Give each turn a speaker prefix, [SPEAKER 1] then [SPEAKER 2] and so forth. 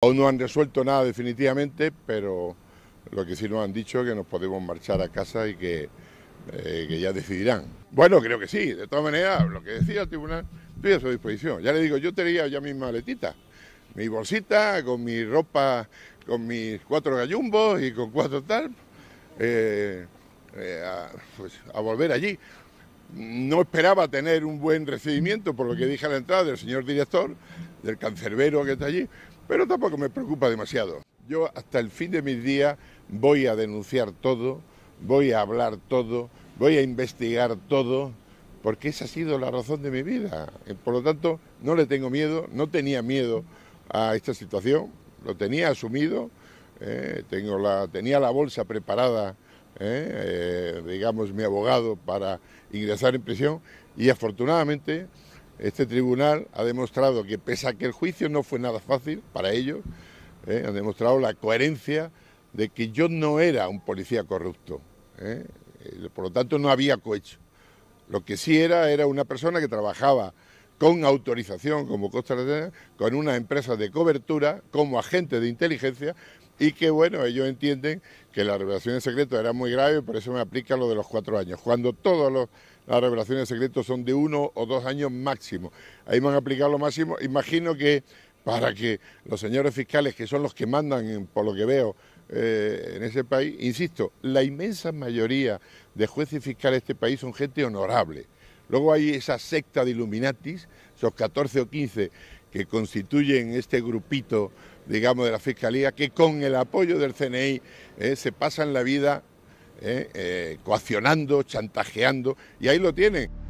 [SPEAKER 1] Aún no han resuelto nada definitivamente, pero lo que sí nos han dicho es que nos podemos marchar a casa y eh, que, ya decidirán. Bueno, creo que sí, de todas maneras, lo que decía el tribunal, estoy a su disposición. Ya le digo, yo tenía ya mi maletita... mi bolsita, con mi ropa, con mis cuatro gallumbos y con cuatro tal, eh, eh, a, pues, a volver allí. No esperaba tener un buen recibimiento, por lo que dije a la entrada del señor director, del cancerbero que está allí, pero tampoco me preocupa demasiado. Yo hasta el fin de mis días voy a denunciar todo, voy a hablar todo, voy a investigar todo, porque esa ha sido la razón de mi vida. Eh, por lo tanto, no le tengo miedo, no tenía miedo a esta situación, lo tenía asumido, eh, tenía la bolsa preparada, eh, digamos, mi abogado para ingresar en prisión y afortunadamente este tribunal ha demostrado que pese a que el juicio no fue nada fácil para ellos, ¿eh? ha han demostrado la coherencia de que yo no era un policía corrupto. ¿eh? Eh, por lo tanto, no había cohecho. Lo que sí era era una persona que trabajaba con autorización como Costa con una empresa de cobertura como agente de inteligencia y que bueno, ellos entienden que la revelación de secreto era muy grave, por eso me aplica lo de los cuatro años, cuando todas las revelaciones de secretos son de uno o dos años máximo. Ahí me a aplicar lo máximo, imagino que para que los señores fiscales, que son los que mandan, por lo que veo, eh, en ese país, insisto, la inmensa mayoría de jueces fiscales de este país son gente honorable Luego hay esa secta de Illuminatis, esos 14 o 15 que constituyen este grupito, digamos, de la Fiscalía, que con el apoyo del CNI eh, se pasan la vida eh, eh, coaccionando, chantajeando, y ahí lo tienen.